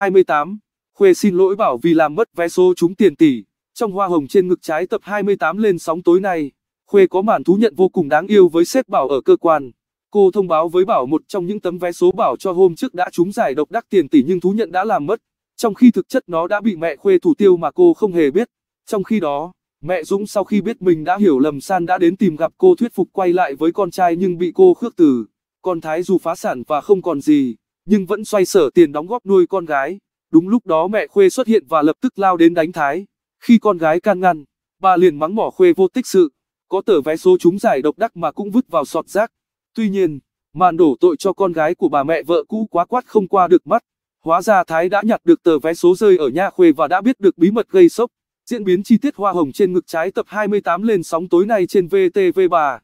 28. Khuê xin lỗi bảo vì làm mất vé số trúng tiền tỷ. Trong hoa hồng trên ngực trái tập 28 lên sóng tối nay, Khuê có màn thú nhận vô cùng đáng yêu với sếp Bảo ở cơ quan. Cô thông báo với Bảo một trong những tấm vé số Bảo cho hôm trước đã trúng giải độc đắc tiền tỷ nhưng thú nhận đã làm mất, trong khi thực chất nó đã bị mẹ Khuê thủ tiêu mà cô không hề biết. Trong khi đó, mẹ Dũng sau khi biết mình đã hiểu lầm San đã đến tìm gặp cô thuyết phục quay lại với con trai nhưng bị cô khước từ. Con Thái dù phá sản và không còn gì nhưng vẫn xoay sở tiền đóng góp nuôi con gái. Đúng lúc đó mẹ Khuê xuất hiện và lập tức lao đến đánh Thái. Khi con gái can ngăn, bà liền mắng mỏ Khuê vô tích sự, có tờ vé số trúng giải độc đắc mà cũng vứt vào sọt rác. Tuy nhiên, màn đổ tội cho con gái của bà mẹ vợ cũ quá quát không qua được mắt. Hóa ra Thái đã nhặt được tờ vé số rơi ở nhà Khuê và đã biết được bí mật gây sốc. Diễn biến chi tiết hoa hồng trên ngực trái tập 28 lên sóng tối nay trên VTV3.